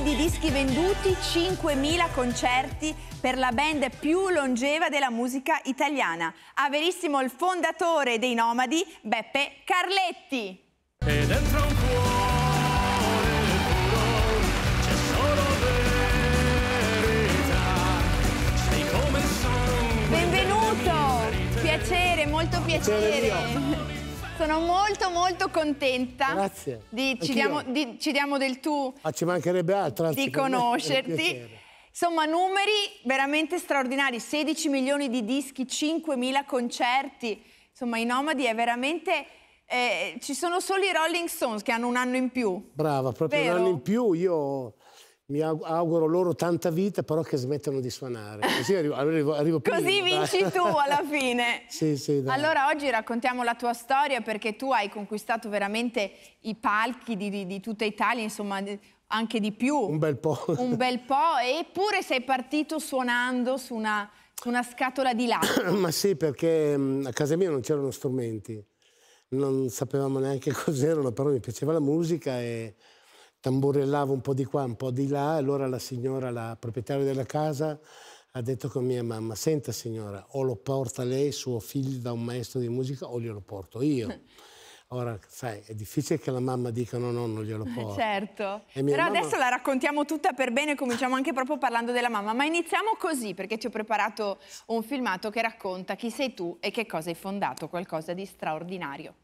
milioni di dischi venduti, 5.000 concerti per la band più longeva della musica italiana. A verissimo il fondatore dei Nomadi, Beppe Carletti. E dentro un cuore Benvenuto, piacere, molto piacere. Sono molto molto contenta. Grazie. Di, ci, diamo, di, ci, diamo, del tu. Ma ah, ci mancherebbe altro. Di conoscerti. Insomma, numeri veramente straordinari. 16 milioni di dischi, 5.000 concerti. Insomma, i Nomadi è veramente... Eh, ci sono solo i Rolling Stones che hanno un anno in più. Brava, proprio Vero? un anno in più. Io mi auguro loro tanta vita, però che smettano di suonare. Così, arrivo, arrivo, arrivo prima, Così vinci dai. tu alla fine. sì, sì, dai. Allora oggi raccontiamo la tua storia perché tu hai conquistato veramente i palchi di, di, di tutta Italia, insomma anche di più. Un bel po'. Un bel po', eppure sei partito suonando su una, su una scatola di latte. Ma sì, perché mm, a casa mia non c'erano strumenti, non sapevamo neanche cos'erano, però mi piaceva la musica e tamburellavo un po' di qua, un po' di là, allora la signora, la proprietaria della casa, ha detto con mia mamma, senta signora, o lo porta lei, suo figlio, da un maestro di musica, o glielo porto io. Ora, sai, è difficile che la mamma dica no, no, non glielo eh, porto. Certo, però mamma... adesso la raccontiamo tutta per bene, cominciamo anche proprio parlando della mamma, ma iniziamo così perché ti ho preparato un filmato che racconta chi sei tu e che cosa hai fondato, qualcosa di straordinario.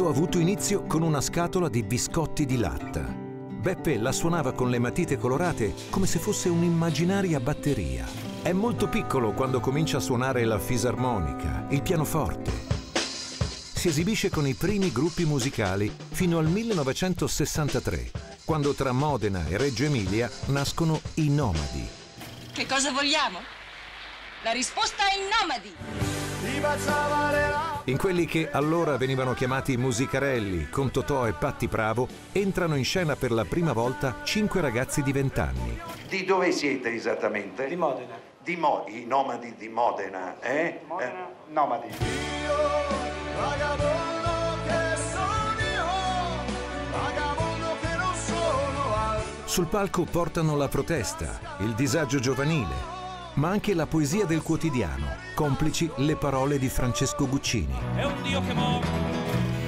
tutto ha avuto inizio con una scatola di biscotti di latta. Beppe la suonava con le matite colorate come se fosse un'immaginaria batteria. È molto piccolo quando comincia a suonare la fisarmonica, il pianoforte. Si esibisce con i primi gruppi musicali fino al 1963, quando tra Modena e Reggio Emilia nascono i Nomadi. Che cosa vogliamo? La risposta è i Nomadi! Ti baciava le in quelli che allora venivano chiamati musicarelli, con Totò e Patti Pravo, entrano in scena per la prima volta cinque ragazzi di vent'anni. Di dove siete esattamente? Di Modena. Di Mo I nomadi di Modena, eh? Modena. Eh. Nomadi. Io, vagabondo. Sul palco portano la protesta, il disagio giovanile, ma anche la poesia del quotidiano, complici le parole di Francesco Guccini. È un Dio che muore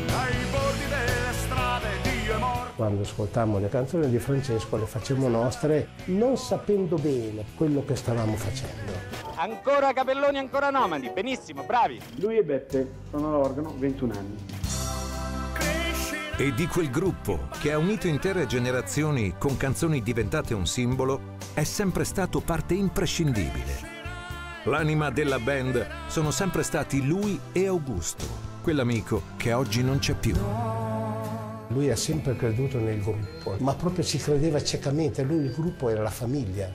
ai bordi delle strade, Dio è morto. Quando ascoltammo le canzoni di Francesco le facemmo nostre non sapendo bene quello che stavamo facendo. Ancora capelloni, ancora nomadi, benissimo, bravi. Lui e Beppe sono l'organo, 21 anni e di quel gruppo che ha unito intere generazioni con canzoni diventate un simbolo è sempre stato parte imprescindibile. L'anima della band sono sempre stati lui e Augusto, quell'amico che oggi non c'è più. Lui ha sempre creduto nel gruppo, ma proprio ci credeva ciecamente, lui il gruppo era la famiglia.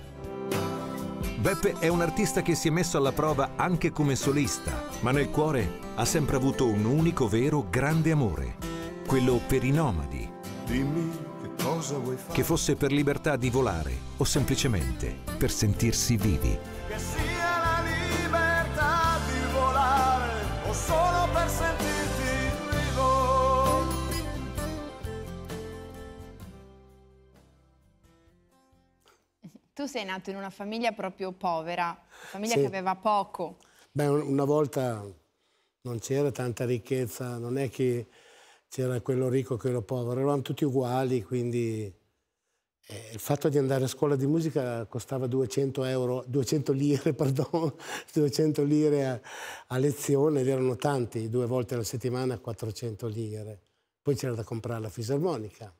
Beppe è un artista che si è messo alla prova anche come solista, ma nel cuore ha sempre avuto un unico vero grande amore, quello per i nomadi. Dimmi che fosse per libertà di volare o semplicemente per sentirsi vivi. Che sia la libertà di volare o solo per sentirti vivo. Tu sei nato in una famiglia proprio povera, una famiglia sì. che aveva poco. Beh, una volta non c'era tanta ricchezza, non è che c'era quello ricco e quello povero, eravamo tutti uguali, quindi eh, il fatto di andare a scuola di musica costava 200, euro, 200 lire, pardon, 200 lire a, a, lezione ed erano tanti, due volte alla settimana 400 lire. Poi c'era da comprare la fisarmonica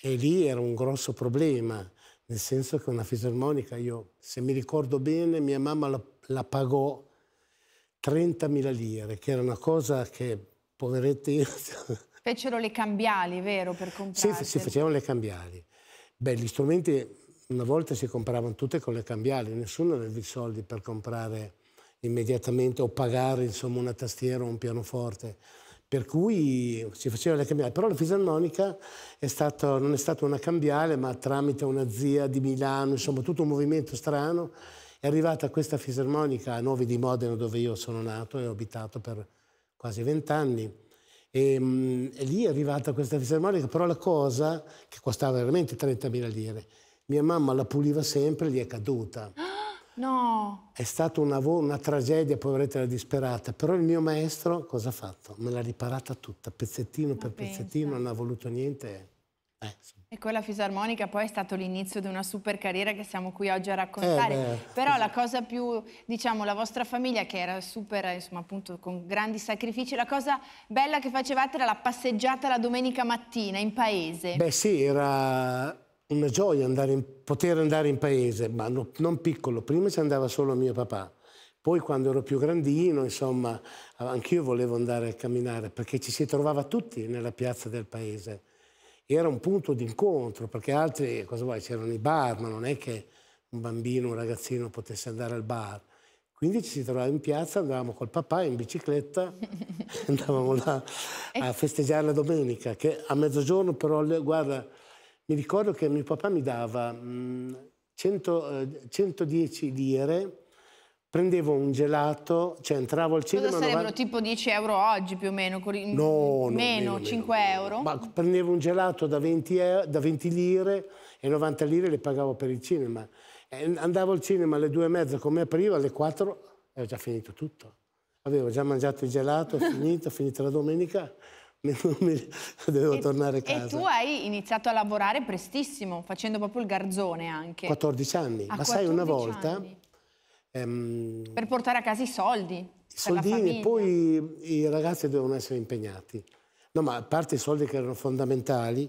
e lì era un grosso problema, nel senso che una fisarmonica, io se mi ricordo bene, mia mamma la, la pagò 30.000 lire, che era una cosa che poveretti. Fecero le cambiali, vero, per comprare? Sì, si facevano le cambiali. Beh, gli strumenti una volta si compravano tutte con le cambiali, nessuno aveva i soldi per comprare immediatamente o pagare insomma, una tastiera o un pianoforte. Per cui si faceva le cambiali, però la fisarmonica è stato, non è stata una cambiale, ma tramite una zia di Milano, insomma tutto un movimento strano, è arrivata questa fisarmonica a Novi di Modena dove io sono nato e ho abitato per quasi vent'anni. E, ehm, e, lì è arrivata questa fisarmonica, però la cosa che costava veramente 30.000 lire, mia mamma la puliva sempre e gli è caduta. No! È stata una, una tragedia, poveretta, la disperata. Però il mio maestro cosa ha fatto? Me l'ha riparata tutta, pezzettino Ma per pensa. pezzettino, non ha voluto niente. Eh, E con la fisarmonica poi è stato l'inizio di una super carriera che siamo qui oggi a raccontare. Eh, Però la cosa più, diciamo, la vostra famiglia che era super, insomma, appunto con grandi sacrifici, la cosa bella che facevate era la passeggiata la domenica mattina in paese. Beh sì, era una gioia andare in, poter andare in paese, ma no, non piccolo. Prima ci andava solo mio papà. Poi quando ero più grandino, insomma, anch'io volevo andare a camminare perché ci si trovava tutti nella piazza del paese era un punto d'incontro, perché altri, cosa vuoi, c'erano i bar, ma non è che un bambino, un ragazzino potesse andare al bar. Quindi ci si trovava in piazza, andavamo col papà in bicicletta, andavamo là a festeggiare la domenica, che a mezzogiorno però, guarda, mi ricordo che mio papà mi dava mh, mm, 100, eh, 110 lire prendevo un gelato, cioè entravo al cinema... Cosa sarebbero 90... tipo 10 euro oggi più o meno? Con... No, meno, meno, 5 meno. euro? Ma prendevo un gelato da 20, euro, da 20, lire e 90 lire le pagavo per il cinema. E andavo al cinema alle due e mezza come apriva, alle 4 era già finito tutto. Avevo già mangiato il gelato, è finito, finita la domenica, dovevo e, tornare a casa. E tu hai iniziato a lavorare prestissimo, facendo proprio il garzone anche. 14 anni, a ma 14 sai una volta... Anni Ehm, per portare a casa i soldi. I soldini e poi i ragazzi dovevano essere impegnati. No, ma a parte i soldi che erano fondamentali,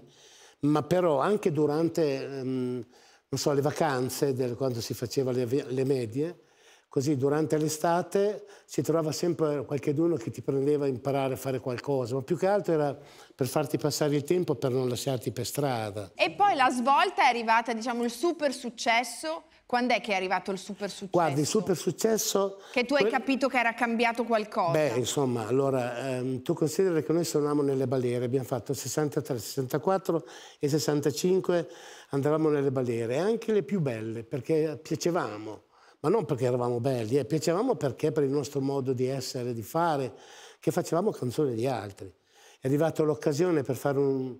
ma però anche durante ehm, so, le vacanze, del, quando si faceva le, le medie, così durante l'estate si trovava sempre qualcuno che ti prendeva a imparare a fare qualcosa, ma più che altro era per farti passare il tempo, per non lasciarti per strada. E poi la svolta è arrivata, diciamo, il super successo quando è che è arrivato il super successo? Guardi, il super successo... Che tu hai que... capito che era cambiato qualcosa. Beh, insomma, allora, ehm, tu consideri che noi suonavamo nelle balere, abbiamo fatto 63, 64 e 65, andavamo nelle balere, anche le più belle, perché piacevamo, ma non perché eravamo belli, eh, piacevamo perché per il nostro modo di essere, di fare, che facevamo canzoni di altri. È arrivata l'occasione per fare un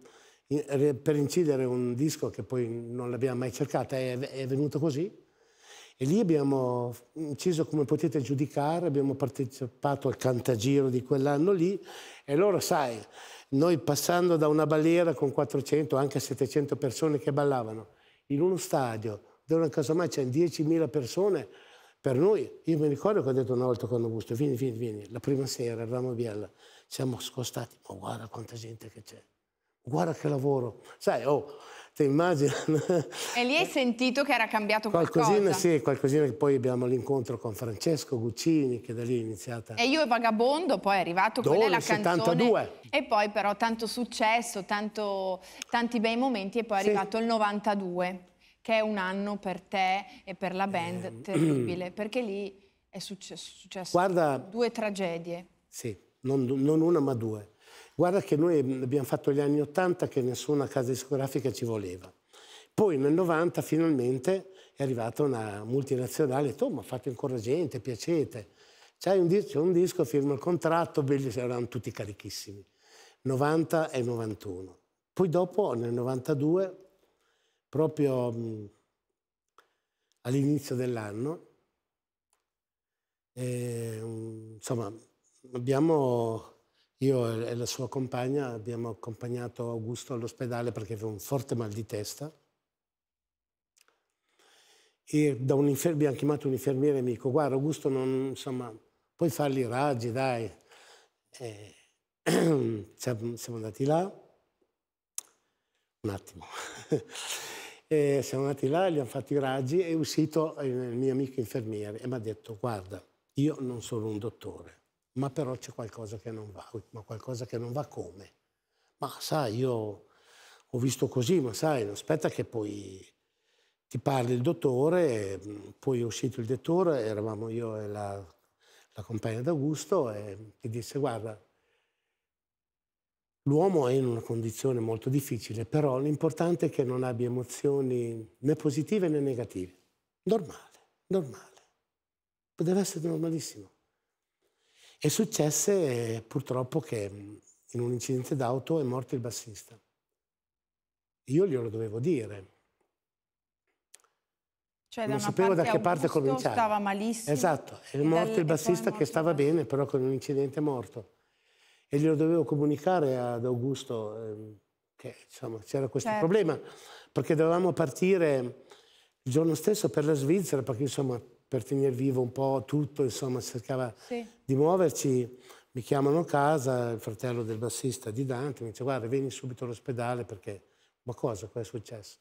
per incidere un disco che poi non l'abbiamo mai cercato, è, è venuto così. E lì abbiamo inciso come potete giudicare, abbiamo partecipato al cantagiro di quell'anno lì e loro, sai, noi passando da una baliera con 400, anche 700 persone che ballavano, in uno stadio dove casa casomai c'è 10.000 persone, per noi, io mi ricordo che ho detto una volta con Augusto, vieni, vieni, vieni, la prima sera eravamo a Biella, siamo scostati, ma guarda quanta gente che c'è guarda che lavoro. Sai, oh, ti immagini? E lì hai sentito che era cambiato qualcosina, qualcosa? Sì, qualcosina che poi abbiamo l'incontro con Francesco Guccini, che da lì è iniziata. E io e Vagabondo, poi è arrivato, Dove, quella è la 72. canzone. E poi però tanto successo, tanto, tanti bei momenti e poi è sì. arrivato il 92, che è un anno per te e per la band eh, terribile, perché lì è successo, successo guarda, due tragedie. Sì, non, non una ma due. Guarda che noi mm, abbiamo fatto gli anni 80 che nessuna casa discografica ci voleva. Poi nel 90 finalmente è arrivata una multinazionale, e ha detto, oh, ma fate ancora gente, piacete. C'è un, dis un, disco, firma il contratto, bellissimo, erano tutti carichissimi. 90 e 91. Poi dopo, nel 92, proprio mm, all'inizio dell'anno, eh, insomma, abbiamo io e la sua compagna abbiamo accompagnato Augusto all'ospedale perché aveva un forte mal di testa. E da un infer- abbiamo chiamato un infermiere e mi dico, guarda Augusto, non, insomma, puoi fargli i raggi, dai. E... siamo andati là. Un attimo. E siamo andati là, gli hanno fatto i raggi e è uscito il mio amico infermiere e mi ha detto, guarda, io non sono un dottore ma però c'è qualcosa che non va, ma qualcosa che non va come? Ma sai, io ho visto così, ma sai, aspetta che poi ti parli il dottore, mm, poi è uscito il dottore, eravamo io e la, la compagna d'Augusto, e ti disse, guarda, l'uomo è in una condizione molto difficile, però l'importante è che non abbia emozioni né positive né negative. Normale, normale. Deve essere normalissimo. E successe purtroppo che in un incidente d'auto è morto il bassista. Io glielo dovevo dire. Cioè, non da sapevo da che parte cominciare. Stava malissimo. Esatto, è morto dal, il bassista che stava bene, però con un incidente è morto. E glielo dovevo comunicare ad Augusto ehm, che c'era questo certo. problema, perché dovevamo partire il giorno stesso per la Svizzera, perché insomma per tenere vivo un po' tutto, insomma, cercava sì. di muoverci. Mi chiamano a casa, il fratello del bassista di Dante, mi dice guarda vieni subito all'ospedale perché, ma cosa, cosa è successo?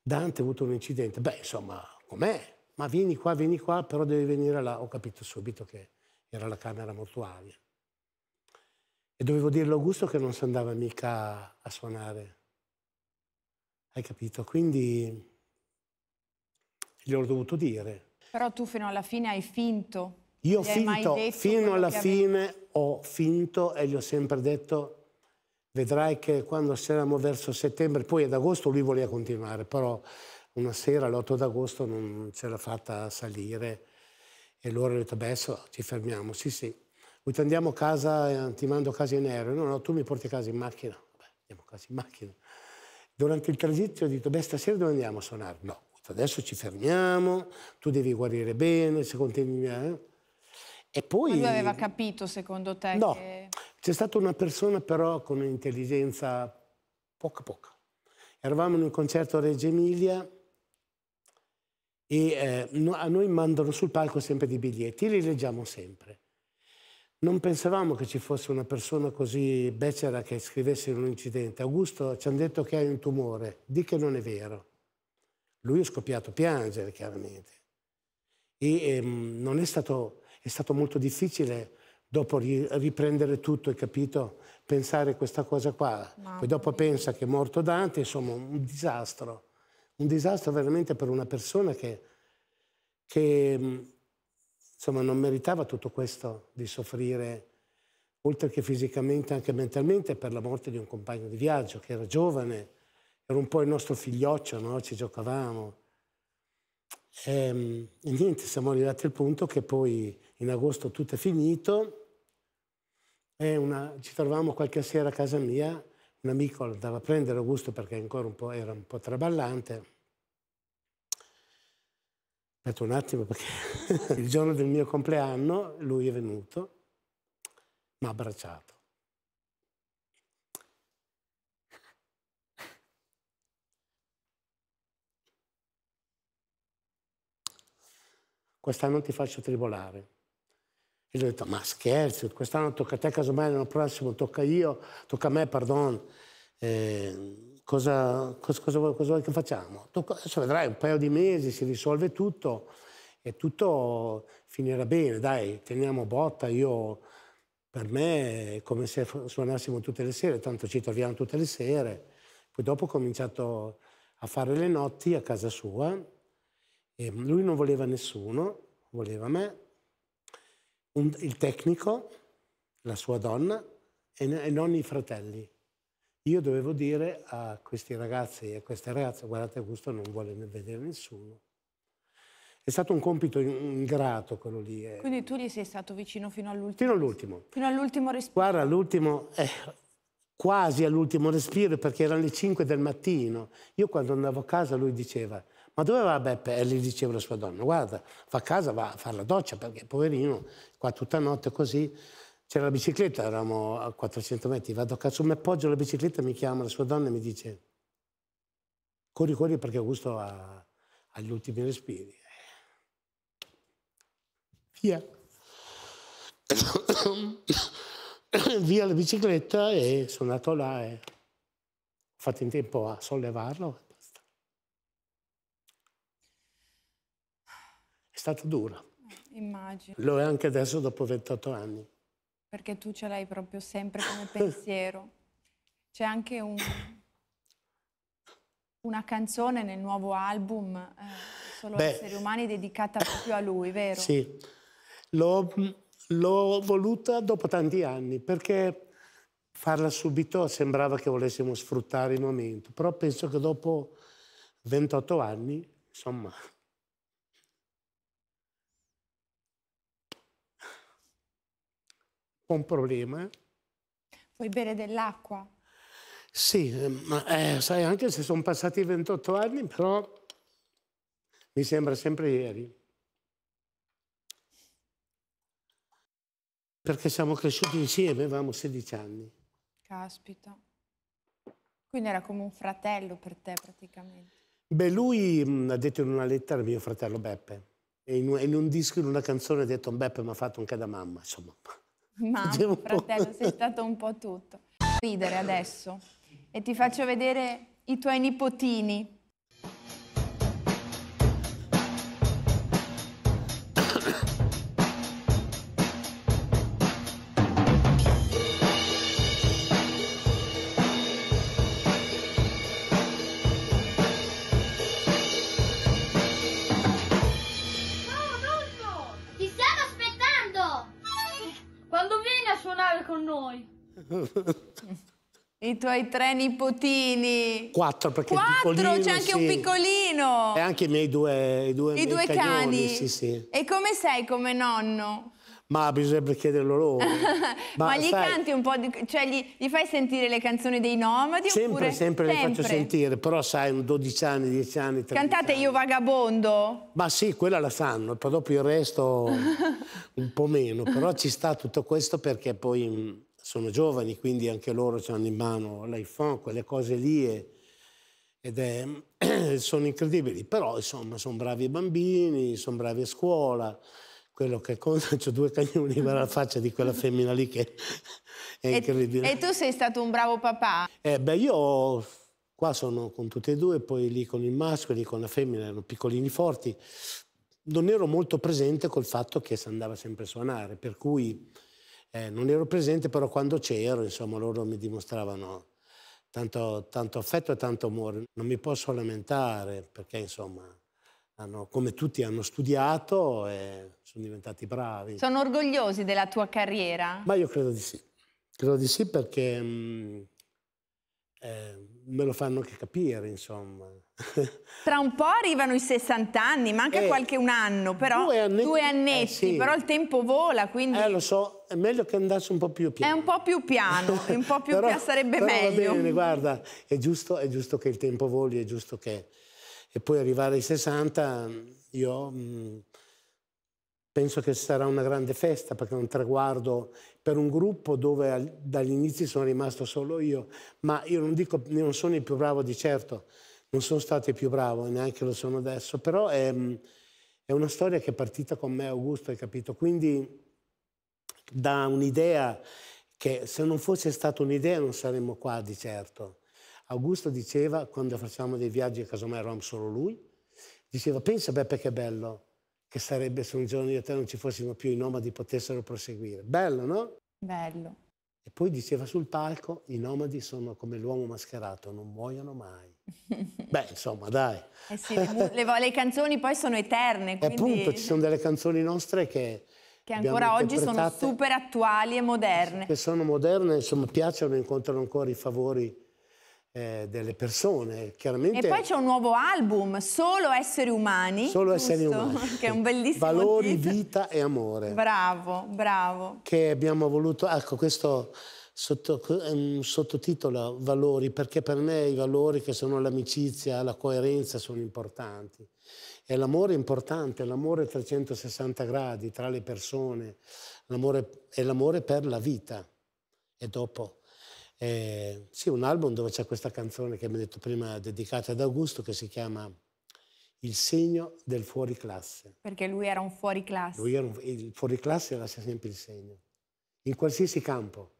Dante ha avuto un incidente, beh insomma, com'è? Ma vieni qua, vieni qua, però devi venire là. Ho capito subito che era la camera mortuaria. E dovevo dirlo a Augusto che non si andava mica a suonare. Hai capito? Quindi gliel'ho dovuto dire. Però tu fino alla fine hai finto. Io ho finto, fino alla fine ho finto e gli ho sempre detto vedrai che quando saremo verso settembre, poi ad agosto lui voleva continuare, però una sera l'8 d'agosto non ce l'ha fatta salire e loro hanno detto beh adesso ci fermiamo, sì sì, ti andiamo a casa, eh, ti mando a casa in aereo, no no tu mi porti a casa in macchina, Vabbè, andiamo a casa in macchina. Durante il tragitto ho detto beh stasera dove andiamo a suonare? No, adesso ci fermiamo, tu devi guarire bene, secondo te... Eh? E poi... Ma lui aveva capito, secondo te? No, che... c'è stata una persona però con un'intelligenza poca poca. Eravamo in un concerto a Reggio Emilia e eh, no, a noi mandano sul palco sempre dei biglietti li leggiamo sempre. Non pensavamo che ci fosse una persona così becera che scrivesse in un incidente. Augusto ci hanno detto che hai un tumore, di che non è vero. Lui è scoppiato a piangere, chiaramente. E ehm, è, stato, è stato molto difficile dopo riprendere tutto, hai capito? Pensare questa cosa qua. Mamma Poi dopo pensa che è morto Dante, insomma, un disastro. Un disastro veramente per una persona che, che mm, insomma, non meritava tutto questo di soffrire, oltre che fisicamente, anche mentalmente, per la morte di un compagno di viaggio che era giovane, era un po' il nostro figlioccio, no? ci giocavamo. E, ehm, e niente, siamo arrivati al punto che poi in agosto tutto è finito e una, ci trovavamo qualche sera a casa mia, un amico andava a prendere Augusto perché ancora un po', era un po' traballante. Aspetta un attimo perché il giorno del mio compleanno lui è venuto, mi ha abbracciato. quest'anno ti faccio tribolare. E gli ho detto, ma scherzi, quest'anno tocca a te, casomai l'anno prossimo tocca io, tocca a me, pardon. Eh, cosa, cosa, cosa, vuoi, cosa, vuoi che facciamo? Tocca, adesso vedrai, un paio di mesi si risolve tutto e tutto finirà bene, dai, teniamo botta, io... Per me è come se suonassimo tutte le sere, tanto ci troviamo tutte le sere. Poi dopo ho cominciato a fare le notti a casa sua, e lui non voleva nessuno, voleva me, un, il tecnico, la sua donna e, e, non i fratelli. Io dovevo dire a questi ragazzi e a queste ragazze, guardate Augusto non vuole vedere nessuno. È stato un compito ingrato quello lì. Eh. Quindi tu gli sei stato vicino fino all'ultimo? Fino all'ultimo. Fino all'ultimo respiro. Guarda, all'ultimo, eh, quasi all'ultimo respiro perché erano le 5 del mattino. Io quando andavo a casa lui diceva, ma dove va Beppe? E gli diceva la sua donna, guarda, fa a casa, va a fare la doccia, perché poverino, qua tutta notte così. C'era la bicicletta, eravamo a 400 metri, vado a cazzo, mi appoggio alla bicicletta, mi chiama la sua donna e mi dice, corri, corri perché Augusto ha, ha gli ultimi respiri. Via. Via la bicicletta e sono andato là e ho fatto in tempo a sollevarlo È stata dura. Immagino. Lo è anche adesso dopo 28 anni. Perché tu ce l'hai proprio sempre come pensiero. C'è anche un, una canzone nel nuovo album, eh, Solo Beh, esseri umani, dedicata proprio a lui, vero? Sì, l'ho voluta dopo tanti anni perché farla subito sembrava che volessimo sfruttare il momento, però penso che dopo 28 anni, insomma, un problema. Vuoi bere dell'acqua? Sì, ehm, ma eh, sai, anche se sono passati 28 anni, però mi sembra sempre ieri. Perché siamo cresciuti insieme, avevamo 16 anni. Caspita. Quindi era come un fratello per te praticamente. Beh, lui mh, mm, ha detto in una lettera mio fratello Beppe, e in, in un disco, in una canzone ha detto Beppe mi ha fatto anche da mamma, insomma. Mamma, Devo... fratello, sei stato un po' tutto. Ridere adesso e ti faccio vedere i tuoi nipotini. I tuoi tre nipotini. Quattro, perché Quattro, c'è anche sì. un piccolino. E anche i miei due, i due, I miei due cani. Sì, sì. E come sei come nonno? Ma bisognerebbe chiederlo loro. Ma, Ma, gli sai, canti un po', di, cioè gli, gli, fai sentire le canzoni dei nomadi? Sempre, oppure... sempre, sempre le faccio sentire, però sai, 12 anni, 10 anni, 13 Cantate anni. Io Vagabondo? Ma sì, quella la sanno, poi dopo il resto un po' meno, però ci sta tutto questo perché poi mm, sono giovani, quindi anche loro hanno in mano l'iPhone, quelle cose lì e, ed è, sono incredibili. Però insomma sono bravi i bambini, sono bravi a scuola. Quello che conta, ho due cagnoni per la faccia di quella femmina lì che è incredibile. E, e tu sei stato un bravo papà? Eh, beh, io qua sono con tutti e due, poi lì con il maschio, lì con la femmina, erano piccolini forti. Non ero molto presente col fatto che si andava sempre a suonare, per cui eh, non ero presente, però quando c'ero, insomma, loro mi dimostravano tanto, tanto affetto e tanto amore. Non mi posso lamentare perché, insomma, hanno, come tutti hanno studiato e sono diventati bravi. Sono orgogliosi della tua carriera? Ma io credo di sì. Credo di sì perché mh, mm, eh, me lo fanno anche capire, insomma. Tra un po' arrivano i 60 anni, manca eh, qualche un anno, però due, eh, annetti, due annetti eh, sì. però il tempo vola, quindi... Eh, lo so, è meglio che andasse un po' più piano. È un po' più piano, un po' più piano sarebbe però meglio. va bene, guarda, è giusto, è giusto, che il tempo voli, è giusto che... E poi arrivare ai 60, io... Mh, mm, Penso che sarà una grande festa perché è un traguardo per un gruppo dove dall'inizio sono rimasto solo io, ma io non dico, non sono il più bravo di certo, non sono stato il più bravo, e neanche lo sono adesso, però è, è una storia che è partita con me, Augusto, hai capito? Quindi da un'idea che se non fosse stata un'idea non saremmo qua di certo. Augusto diceva, quando facciamo dei viaggi, casomai eravamo solo lui, diceva, pensa Beppe che bello, che sarebbe se un giorno io e te non ci fossimo più i nomadi potessero proseguire. Bello, no? Bello. E poi diceva sul palco, i nomadi sono come l'uomo mascherato, non muoiono mai. Beh, insomma, dai. Eh sì, le, le, canzoni poi sono eterne. Quindi... E appunto, ci sono delle canzoni nostre che... Che ancora oggi sono super attuali e moderne. Che sono moderne, insomma, piacciono, e incontrano ancora i favori eh, delle persone. Chiaramente, e poi c'è un nuovo album, Solo Esseri Umani. Solo giusto? Esseri Umani. che è un bellissimo Valori, titolo. vita e amore. Bravo, bravo. Che abbiamo voluto... Ecco, questo sotto, um, sottotitolo, Valori, perché per me i valori che sono l'amicizia, la coerenza sono importanti. E l'amore è importante, l'amore 360 gradi tra le persone, l'amore, è l'amore per la vita e dopo eh, sì, un album dove c'è questa canzone che mi ha detto prima, dedicata ad Augusto, che si chiama Il segno del fuoriclasse. Perché lui era un fuoriclasse. Lui era un, il fuoriclasse lascia sempre il segno, in qualsiasi campo,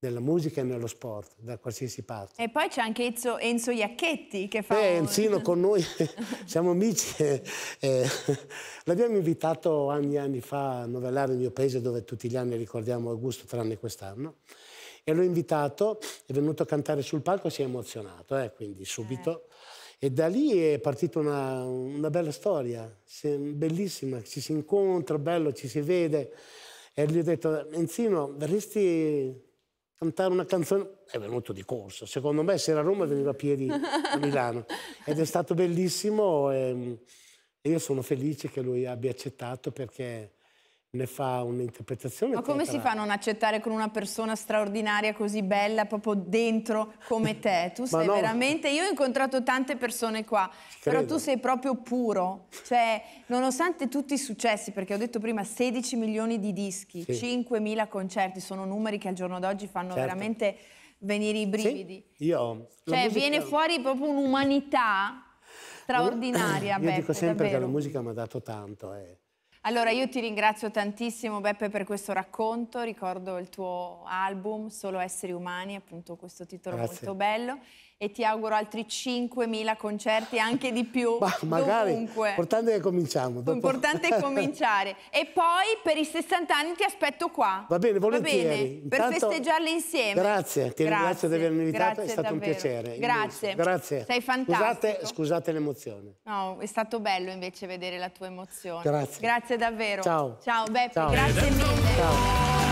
nella musica e nello sport, da qualsiasi parte. E poi c'è anche Enzo, Enzo Iacchetti che fa... Eh, Enzino con noi, siamo amici. Eh, eh, l'abbiamo invitato anni e anni fa a novellare il mio paese, dove tutti gli anni ricordiamo Augusto, tranne quest'anno. E l'ho invitato, è venuto a cantare sul palco e si è emozionato, eh, quindi subito. E da lì è partita una, una bella storia, bellissima, ci si incontra, bello, ci si vede. E gli ho detto, Enzino, verresti cantare una canzone? È venuto di corso, secondo me se era a Roma veniva a piedi a Milano. Ed è stato bellissimo e, e io sono felice che lui abbia accettato perché ne fa un'interpretazione. Ma come si fa a non accettare con una persona straordinaria, così bella, proprio dentro come te? Tu sei no. veramente... Io ho incontrato tante persone qua, Credo. però tu sei proprio puro. Cioè, nonostante tutti i successi, perché ho detto prima 16 milioni di dischi, sì. mila concerti, sono numeri che al giorno d'oggi fanno certo. veramente venire i brividi. Sì, io... Cioè, musica... viene fuori proprio un'umanità straordinaria. Io, Beppe, io dico sempre davvero. che la musica mi ha dato tanto, eh allora io ti ringrazio tantissimo Beppe per questo racconto, ricordo il tuo album Solo esseri umani, appunto questo titolo Grazie. molto bello e ti auguro altri 5.000 concerti, anche di più, Ma magari, dovunque. L'importante è che cominciamo. Dopo. L'importante è cominciare. E poi per i 60 anni ti aspetto qua. Va bene, volentieri. Va bene, Intanto, per festeggiarli insieme. Grazie, ti grazie, ringrazio di avermi invitato, è stato davvero. un piacere. Grazie. Invece. Grazie. Sei fantastico. Scusate, scusate l'emozione. No, è stato bello invece vedere la tua emozione. Grazie. Grazie davvero. Ciao. Ciao Beppe, Ciao. grazie mille. Ciao.